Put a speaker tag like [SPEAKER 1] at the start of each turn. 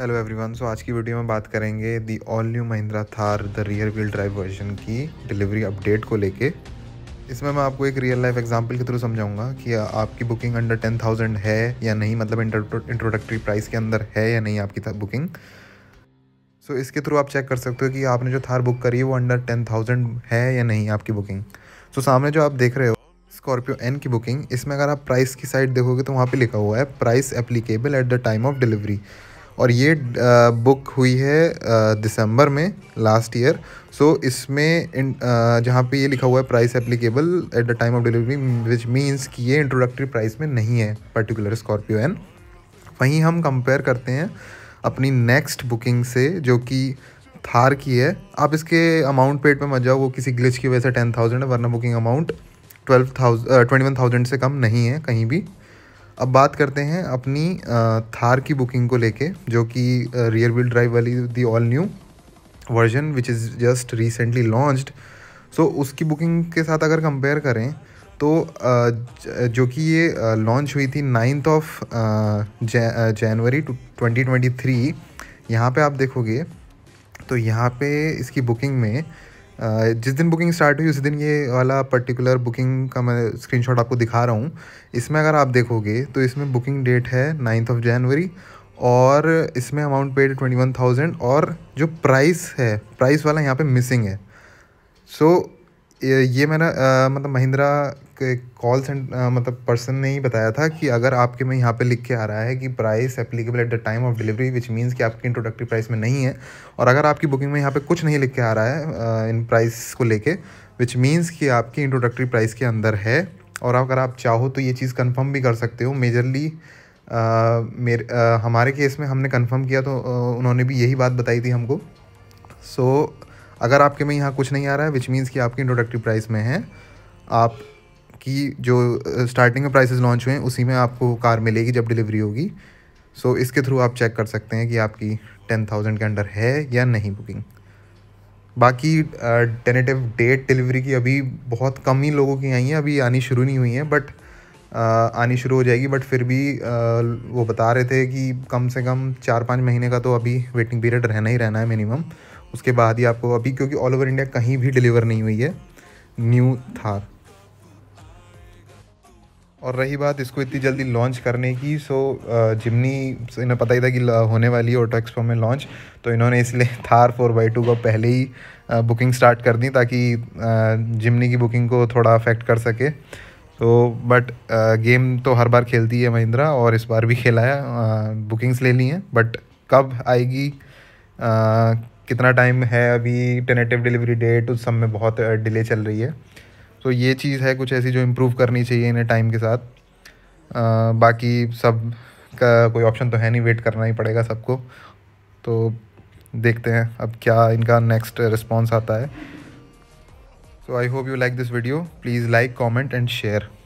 [SPEAKER 1] hello everyone so आज की video में बात करेंगे the all new Mahindra Thar the rear wheel drive version की डिलीवरी अपडेट को लेके इसमें मैं आपको एक रियल लाइफ एग्जांपल के थ्रू समझाऊंगा कि आपकी बुकिंग अंडर टेन थाउजेंड है या नहीं मतलब इंट्रोडक्टरी प्राइस के अंदर है या नहीं आपकी बुकिंग सो so, इसके थ्रू आप चेक कर सकते हो कि आपने जो थार बुक करी है वो अंडर टेन थाउजेंड है या नहीं आपकी बुकिंग सो so, सामने जो आप देख रहे हो स्कॉर्पियो एन की बुकिंग इसमें अगर आप प्राइस की साइड देखोगे तो वहाँ पे लिखा हुआ है price applicable at the time of delivery और ये बुक हुई है दिसंबर में लास्ट ईयर सो इसमें जहाँ पे ये लिखा हुआ है price applicable at the time of delivery which means कि ये इंट्रोडक्टरी प्राइस में नहीं है पर्टिकुलर स्कॉर्पियो एन वहीं हम कंपेयर करते हैं अपनी नेक्स्ट बुकिंग से जो कि थार की है आप इसके अमाउंट पेड पे मत जाओ वो किसी ग्लिच की वजह से टेन थाउजेंड है वरना booking amount twelve thousand twenty one thousand से कम नहीं है कहीं भी अब बात करते हैं अपनी थार की बुकिंग को लेके जो कि रियर व्हील ड्राइव वाली the all new version which is just recently launched so उसकी बुकिंग के साथ अगर कंपेयर करें तो जो कि ये लॉन्च हुई थी ninth of January twenty twenty three यहाँ पर आप देखोगे तो यहाँ पे इसकी बुकिंग में Uh, जिस दिन बुकिंग स्टार्ट हुई उस दिन ये वाला पर्टिकुलर बुकिंग का मैं स्क्रीनशॉट आपको दिखा रहा हूँ इसमें अगर आप देखोगे तो इसमें बुकिंग डेट है नाइन्थ ऑफ जनवरी और इसमें amount paid twenty one thousand और जो प्राइस है प्राइस वाला यहाँ पे मिसिंग है सो so, ये मैंने uh, मतलब महिंद्रा एक कॉल सेंटर मतलब पर्सन ने ही बताया था कि अगर आपके में यहाँ पे लिख के आ रहा है कि price applicable at the time of delivery which means कि आपकी इंट्रोडक्टिव प्राइस में नहीं है और अगर आपकी बुकिंग में यहाँ पे कुछ नहीं लिख के आ रहा है इन प्राइस को लेके विच मीन्स कि आपकी इंट्रोडक्टरी प्राइस के अंदर है और अगर आप चाहो तो ये चीज़ कन्फर्म भी कर सकते हो मेजरली मेरे आ, हमारे केस में हमने कन्फर्म किया तो आ, उन्होंने भी यही बात बताई थी हमको सो so, अगर आपके में यहाँ कुछ नहीं आ रहा है विच मीन्स कि आपकी इंट्रोडक्टिव प्राइस में है आप कि जो स्टार्टिंग में प्राइसेस लॉन्च हुए हैं उसी में आपको कार मिलेगी जब डिलीवरी होगी सो so, इसके थ्रू आप चेक कर सकते हैं कि आपकी टेन थाउजेंड के अंडर है या नहीं बुकिंग बाकी टेनेटिव डेट डिलीवरी की अभी बहुत कम ही लोगों की आई हैं अभी आनी शुरू नहीं हुई हैं बट आनी शुरू हो जाएगी बट फिर भी आ, वो बता रहे थे कि कम से कम चार पाँच महीने का तो अभी वेटिंग पीरियड रहना ही रहना है मिनिमम उसके बाद ही आपको अभी क्योंकि ऑल ओवर इंडिया कहीं भी डिलीवर नहीं हुई है न्यू थार और रही बात इसको इतनी जल्दी लॉन्च करने की सो uh, जिमनी इन्हें पता ही था कि uh, होने वाली है ऑटो एक्सपो में लॉन्च तो इन्होंने इसलिए थार फोर बाई टू को पहले ही बुकिंग uh, स्टार्ट कर दी ताकि जिमनी की बुकिंग को थोड़ा अफेक्ट कर सके तो बट गेम तो हर बार खेलती है महिंद्रा और इस बार भी खेलाया बुकिंग्स ले ली हैं बट कब आएगी आ, कितना टाइम है अभी टेनेटिव डिलीवरी डेट उस सब में बहुत डिले चल रही है तो ये चीज़ है कुछ ऐसी जो इम्प्रूव करनी चाहिए इन्हें टाइम के साथ आ, बाकी सब का कोई ऑप्शन तो है नहीं वेट करना ही पड़ेगा सबको तो देखते हैं अब क्या इनका नेक्स्ट रिस्पॉन्स आता है so I hope you like this video please like comment and share